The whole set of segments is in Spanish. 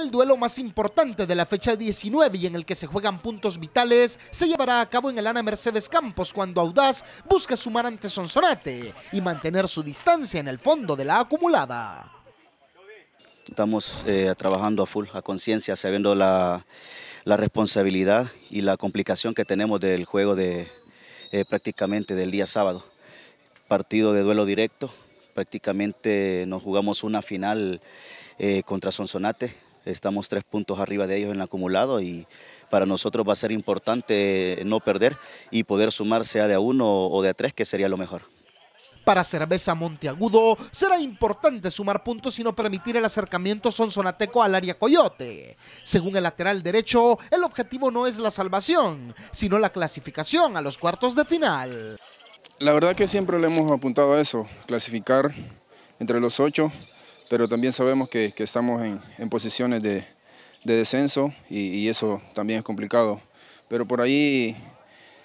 El duelo más importante de la fecha 19 y en el que se juegan puntos vitales se llevará a cabo en el Ana Mercedes Campos cuando Audaz busca sumar ante Sonsonate y mantener su distancia en el fondo de la acumulada. Estamos eh, trabajando a full, a conciencia, sabiendo la, responsabilidad y la complicación que tenemos del juego de eh, prácticamente del día sábado. Partido de duelo directo, prácticamente nos jugamos una final eh, contra Sonsonate, Estamos tres puntos arriba de ellos en el acumulado y para nosotros va a ser importante no perder y poder sumar sea de a uno o de a tres, que sería lo mejor. Para Cerveza Monteagudo será importante sumar puntos y no permitir el acercamiento sonsonateco al área coyote. Según el lateral derecho, el objetivo no es la salvación, sino la clasificación a los cuartos de final. La verdad que siempre le hemos apuntado a eso, clasificar entre los ocho pero también sabemos que, estamos en, posiciones de, descenso y, eso también es complicado. Pero por ahí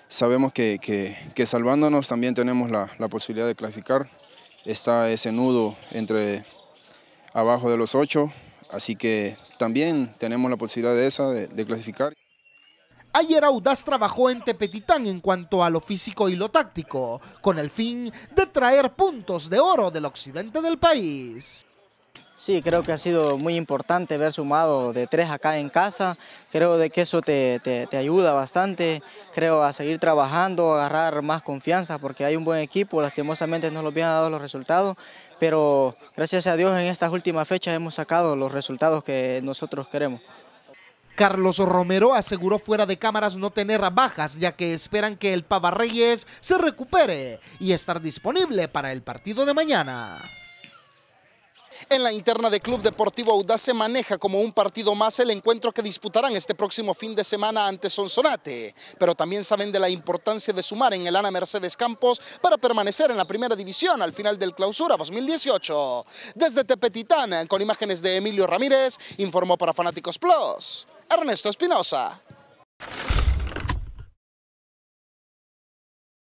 sabemos que, salvándonos también tenemos la, posibilidad de clasificar. Está ese nudo entre abajo de los ocho, así que también tenemos la posibilidad de esa, de, de clasificar. Ayer Audaz trabajó en Tepetitán en cuanto a lo físico y lo táctico, con el fin de traer puntos de oro del occidente del país. Sí, creo que ha sido muy importante ver sumado de tres acá en casa. Creo de que eso te, ayuda bastante, creo, a seguir trabajando, agarrar más confianza, porque hay un buen equipo, lastimosamente no nos habían dado los resultados, pero gracias a Dios en estas últimas fechas hemos sacado los resultados que nosotros queremos. Carlos Romero aseguró fuera de cámaras no tener bajas, ya que esperan que el Reyes se recupere y estar disponible para el partido de mañana. En la interna de Club Deportivo Audaz se maneja como un partido más el encuentro que disputarán este próximo fin de semana ante Sonsonate, pero también saben de la importancia de sumar en el Ana Mercedes Campos para permanecer en la primera división al final del clausura 2018. Desde Tepetitán, con imágenes de Emilio Ramírez, informó para Fanáticos Plus, Ernesto Espinosa.